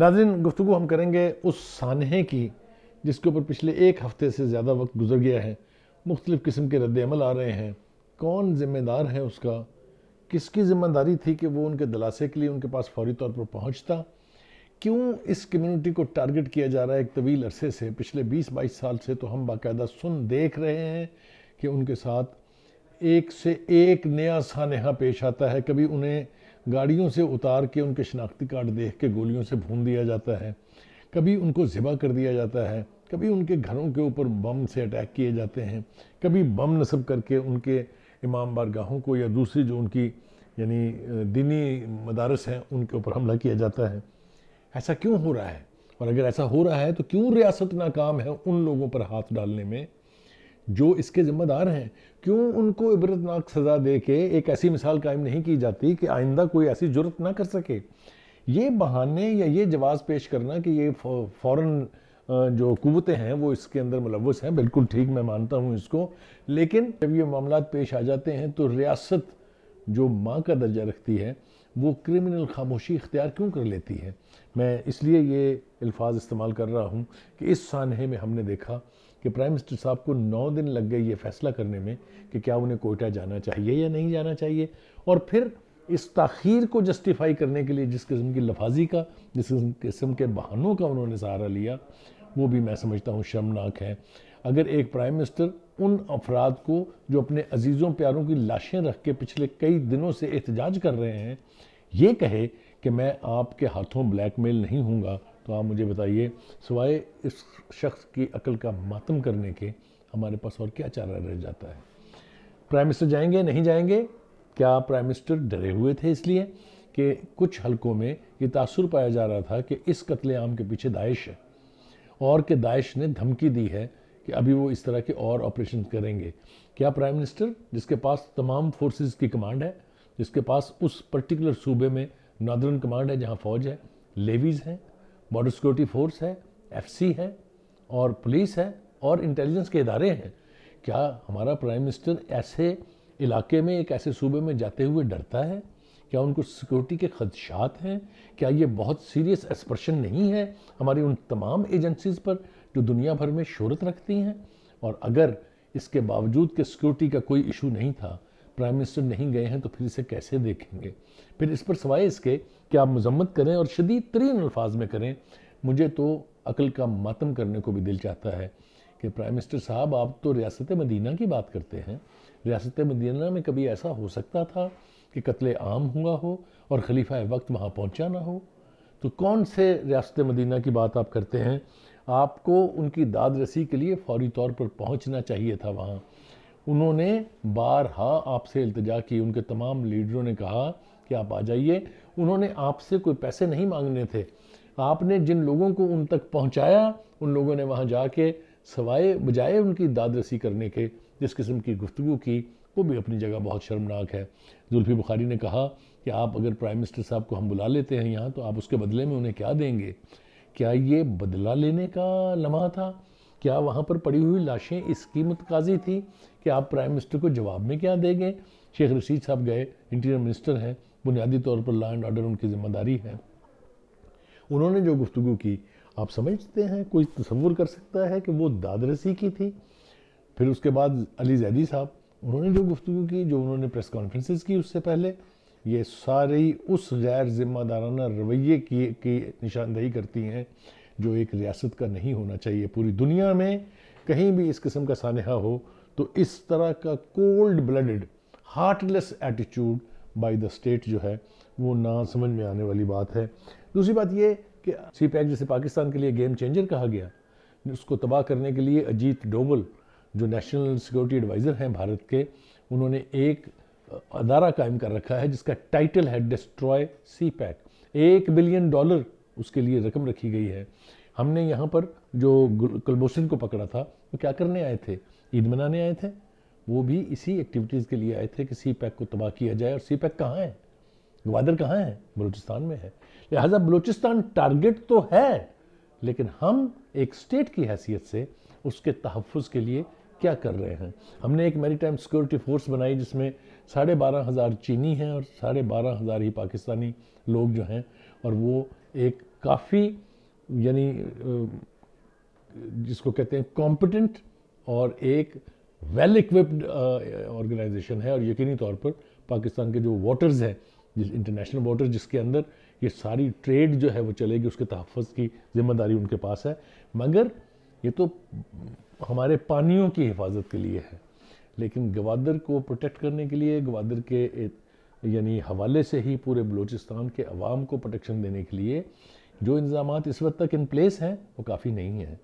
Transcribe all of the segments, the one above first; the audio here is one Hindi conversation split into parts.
नाजिन गुफ्तु हम करेंगे उस सानहे की जिसके ऊपर पिछले एक हफ्ते से ज़्यादा वक्त गुजर गया है मुख्तलिफ़ किस्म के रद्दमल आ रहे हैं कौन ज़िम्मेदार है उसका किसकी ज़िम्मेदारी थी कि वो उनके दलासे के लिए उनके पास फौरी तौर पर पहुँचता क्यों इस कम्यूनिटी को टारगेट किया जा रहा है एक तवील अरसे से पिछले बीस बाईस साल से तो हम बाकायदा सुन देख रहे हैं कि उनके साथ एक से एक नया सानहा पेश आता है कभी उन्हें गाड़ियों से उतार के उनके शनाख्ती कार्ड देख के गोलियों से भून दिया जाता है कभी उनको ज़िबा कर दिया जाता है कभी उनके घरों के ऊपर बम से अटैक किए जाते हैं कभी बम नसब करके उनके इमाम बारगाहों को या दूसरी जो उनकी यानी दीनी मदारस हैं उनके ऊपर हमला किया जाता है ऐसा क्यों हो रहा है और अगर ऐसा हो रहा है तो क्यों रियासत नाकाम है उन लोगों पर हाथ डालने में जो इसके ज़िम्मेदार हैं क्यों उनको इबरतनाक सज़ा दे के एक ऐसी मिसाल कायम नहीं की जाती कि आइंदा कोई ऐसी जरूरत ना कर सके ये बहाने या ये जवाब पेश करना कि ये फ़ौरन जो कुतें हैं वो इसके अंदर मुलवस हैं बिल्कुल ठीक मैं मानता हूँ इसको लेकिन जब ये मामला पेश आ जाते हैं तो रियासत जो माँ का दर्जा रखती है वो क्रिमिनल खामोशी इख्तियार क्यों कर लेती है मैं इसलिए ये अल्फाज इस्तेमाल कर रहा हूँ कि इस सानहे में हमने देखा कि प्राइम मिनिस्टर साहब को नौ दिन लग गए ये फैसला करने में कि क्या उन्हें कोयटा जाना चाहिए या नहीं जाना चाहिए और फिर इस तखीर को जस्टिफाई करने के लिए जिस किस्म की लफाजी का जिस किस्म के बहानों का उन्होंने सहारा लिया वो भी मैं समझता हूँ शर्मनाक है अगर एक प्राइम मिनिस्टर उन अफराद को जो अपने अजीज़ों प्यारों की लाशें रख के पिछले कई दिनों से एहतजाज कर रहे हैं ये कहे कि मैं आपके हाथों ब्लैकमेल नहीं हूँगा तो आप मुझे बताइए सिवाय इस शख्स की अकल का मातम करने के हमारे पास और क्या चारा रह जाता है प्राइम मिनिस्टर जाएंगे नहीं जाएंगे क्या प्राइम मिनिस्टर डरे हुए थे इसलिए कि कुछ हलकों में ये तासर पाया जा रहा था कि इस कत्लेआम के पीछे दाइश है और कि दाइश ने धमकी दी है कि अभी वो इस तरह के और ऑपरेशन करेंगे क्या प्राइम मिनिस्टर जिसके पास तमाम फोर्सेस की कमांड है जिसके पास उस पर्टिकुलर सूबे में नॉर्दर्न कमांड है जहाँ फौज है लेवीज़ हैं बॉर्डर सिक्योरिटी फोर्स है एफ है और पुलिस है और इंटेलिजेंस के इदारे हैं क्या हमारा प्राइम मिनिस्टर ऐसे इलाके में एक ऐसे सूबे में जाते हुए डरता है क्या उनको सिक्योरिटी के खदशात हैं क्या ये बहुत सीरियस एक्सप्रेशन नहीं है हमारी उन तमाम एजेंसीज़ पर जो दुनिया भर में शोहरत रखती हैं और अगर इसके बावजूद कि सिक्योरिटी का कोई इशू नहीं था प्राइम मिनिस्टर नहीं गए हैं तो फिर इसे कैसे देखेंगे फिर इस पर सवाए इसके कि आप मजम्मत करें और शदीद तरीन अल्फाज में करें मुझे तो अकल का मातम करने को भी दिल चाहता है कि प्राइम मिनिस्टर साहब आप तो रियासत मदीना की बात करते हैं रियासत मदीना में कभी ऐसा हो सकता था कि कत्ल आम हुआ हो और खलीफा वक्त वहाँ पहुँचा ना हो तो कौन से रियासत मदीना की बात आप करते हैं आपको उनकी दाद रसी के लिए फौरी तौर पर पहुंचना चाहिए था वहाँ उन्होंने बारहा आपसे अल्तजा की उनके तमाम लीडरों ने कहा कि आप आ जाइए उन्होंने आपसे कोई पैसे नहीं मांगने थे आपने जिन लोगों को उन तक पहुंचाया उन लोगों ने वहां जाके सवाए बजाए उनकी दादरसी करने के जिस किस्म की गुफ्तु की वो भी अपनी जगह बहुत शर्मनाक है जुल्फी बुखारी ने कहा कि आप अगर प्राइम मिनिस्टर साहब को हम बुला लेते हैं यहाँ तो आप उसके बदले में उन्हें क्या देंगे क्या ये बदला लेने का लम्हा था क्या वहाँ पर पड़ी हुई लाशें इसकी मतकाजी थी कि आप प्राइम मिनिस्टर को जवाब में क्या देंगे शेख रशीद साहब गए इंटीरियर मिनिस्टर हैं बुनियादी तौर पर लॉ एंड ऑर्डर उनकी ज़िम्मेदारी है उन्होंने जो गुफ्तु की आप समझते हैं कोई तस्वुर कर सकता है कि वो दादरसी की थी फिर उसके बाद अली जैदी साहब उन्होंने जो गुफ्तु की जो उन्होंने प्रेस कॉन्फ्रेंसिस की उससे पहले ये सारी उस गैर जिम्मेदाराना रवैये की की निशानदेही करती हैं जो एक रियासत का नहीं होना चाहिए पूरी दुनिया में कहीं भी इस किस्म का सानहा हो तो इस तरह का cold blooded heartless attitude by the state जो है वो ना समझ में आने वाली बात है दूसरी बात ये कि सी पैक जैसे पाकिस्तान के लिए गेम चेंजर कहा गया उसको तबाह करने के लिए अजीत डोबल जो नेशनल सिक्योरिटी एडवाइज़र हैं भारत के उन्होंने एक अदारा कायम कर रखा है जिसका टाइटल है डिस्ट्रॉय सी पैक एक बिलियन डॉलर उसके लिए रकम रखी गई है हमने यहाँ पर जो कुलभूषण को पकड़ा था वो क्या करने आए थे ईद मनाने आए थे वो भी इसी एक्टिविटीज़ के लिए आए थे कि सी पैक को तबाह किया जाए और सी पैक कहाँ है ग्वादर कहाँ है बलूचिस्तान में है लिहाजा बलूचिस्तान टारगेट तो है लेकिन हम एक स्टेट की हैसियत से उसके तहफ़ के लिए क्या कर रहे हैं हमने एक मेरी टाइम सिक्योरिटी फोर्स बनाई जिसमें साढ़े बारह हज़ार चीनी हैं और साढ़े बारह हज़ार ही पाकिस्तानी लोग जो हैं और वो एक काफ़ी यानी जिसको कहते हैं कॉम्पिटेंट और एक वेल इक्विप्ड ऑर्गेनाइजेशन है और यकीनी तौर पर पाकिस्तान के जो वाटर्स हैं जिस इंटरनेशनल वाटर्स जिसके अंदर ये सारी ट्रेड जो है वो चलेगी उसके तहफ़ की ज़िम्मेदारी उनके पास है मगर ये तो हमारे पानियों की हिफाजत के लिए है लेकिन गवादर को प्रोटेक्ट करने के लिए गवादर के यानी हवाले से ही पूरे बलूचिस्तान के अवाम को प्रोटेक्शन देने के लिए जो इंतजाम इस वक्त तक इन प्लेस हैं वो काफ़ी नहीं हैं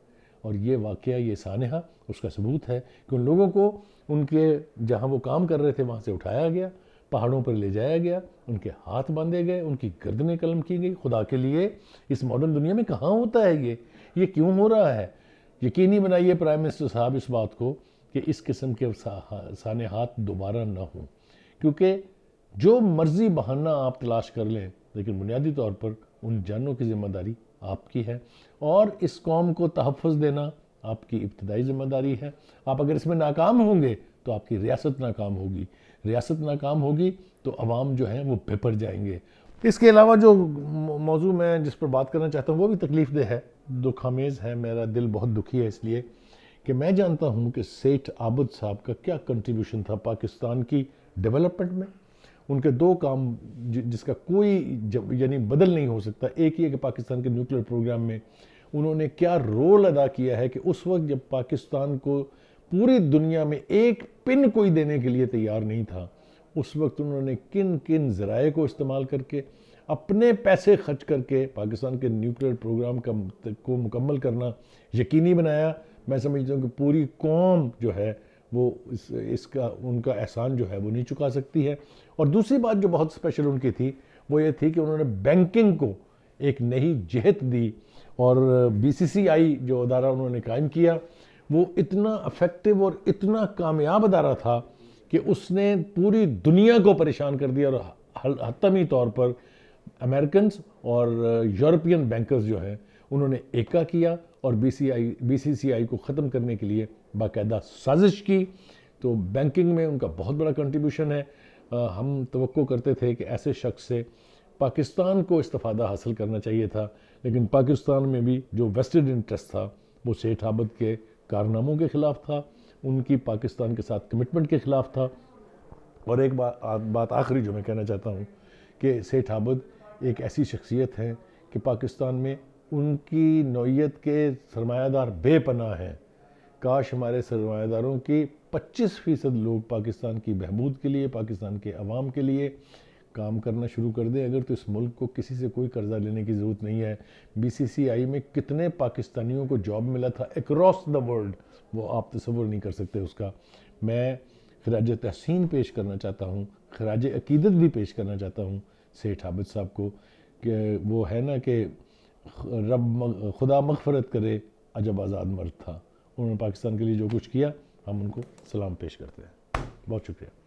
और ये वाक़ ये सानहा उसका सबूत है कि उन लोगों को उनके जहाँ वो काम कर रहे थे वहाँ से उठाया गया पहाड़ों पर ले जाया गया उनके हाथ बांधे गए उनकी गर्दनें कलम की गई खुदा के लिए इस मॉडर्न दुनिया में कहाँ होता है ये ये क्यों हो रहा है यकीनी बनाइए प्राइम मिनिस्टर साहब इस बात को कि इस किस्म के साने हाथ दोबारा ना हों क्योंकि जो मर्जी बहाना आप तलाश कर लें लेकिन बुनियादी तौर पर उन जानों की जिम्मेदारी आपकी है और इस कौम को तहफ़ देना आपकी इब्तदाई जिम्मेदारी है आप अगर इसमें नाकाम होंगे तो आपकी रियासत नाकाम होगी रियासत नाकाम होगी तो आवाम जो है वो पेपर जाएंगे इसके अलावा जो मौजू मैं जिस पर बात करना चाहता हूँ वो भी तकलीफ दह है दुख है मेरा दिल बहुत दुखी है इसलिए कि मैं जानता हूं कि सेठ आबद साहब का क्या कंट्रीब्यूशन था पाकिस्तान की डेवलपमेंट में उनके दो काम जिसका कोई यानी बदल नहीं हो सकता एक ही है कि पाकिस्तान के न्यूक्लियर प्रोग्राम में उन्होंने क्या रोल अदा किया है कि उस वक्त जब पाकिस्तान को पूरी दुनिया में एक पिन कोई देने के लिए तैयार नहीं था उस वक्त उन्होंने किन किन ज़राए को इस्तेमाल करके अपने पैसे खर्च करके पाकिस्तान के न्यूक्लियर प्रोग्राम का को मुकम्मल करना यकीनी बनाया मैं समझता हूँ कि पूरी कौम जो है वो इस इसका उनका एहसान जो है वो नहीं चुका सकती है और दूसरी बात जो बहुत स्पेशल उनकी थी वो ये थी कि उन्होंने बैंकिंग को एक नई जहत दी और बीसीसीआई जो अदारा उन्होंने कायम किया वो इतना अफेक्टिव और इतना कामयाब अदारा था कि उसने पूरी दुनिया को परेशान कर दिया और हतमी तौर पर अमेरिकन और यूरोपियन बैंकर्स जो हैं उन्होंने एका किया और बीसीआई बीसीसीआई को ख़त्म करने के लिए बाकायदा साजिश की तो बैंकिंग में उनका बहुत बड़ा कंट्रीब्यूशन है आ, हम तो करते थे कि ऐसे शख्स से पाकिस्तान को इस्तफादा हासिल करना चाहिए था लेकिन पाकिस्तान में भी जो वेस्टेड इंटरेस्ट था वो सेठ आबद के कारनामों के ख़िलाफ़ था उनकी पाकिस्तान के साथ कमिटमेंट के ख़िलाफ़ था और एक बात बात आखिरी जो मैं कहना चाहता हूँ कि सेठ आबद एक ऐसी शख्सियत हैं कि पाकिस्तान में उनकी नौीयत के सरमायादार बेपना हैं काश हमारे सरमायादारों की 25 फ़ीसद लोग पाकिस्तान की बहबूद के लिए पाकिस्तान के अवाम के लिए काम करना शुरू कर दें अगर तो इस मुल्क को किसी से कोई कर्ज़ा लेने की ज़रूरत नहीं है बीसीसीआई में कितने पाकिस्तानियों को जॉब मिला था अक्रॉस द वर्ल्ड वो आप तस्वर नहीं कर सकते उसका मैं खराज तहसीन पेश करना चाहता हूँ खराज अकीदत भी पेश करना चाहता हूँ सेठ हाबिद साहब को कि वो है ना कि रब खुदा मगफरत करे अजब आज़ाद मर्द था उन्होंने पाकिस्तान के लिए जो कुछ किया हम उनको सलाम पेश करते हैं बहुत शुक्रिया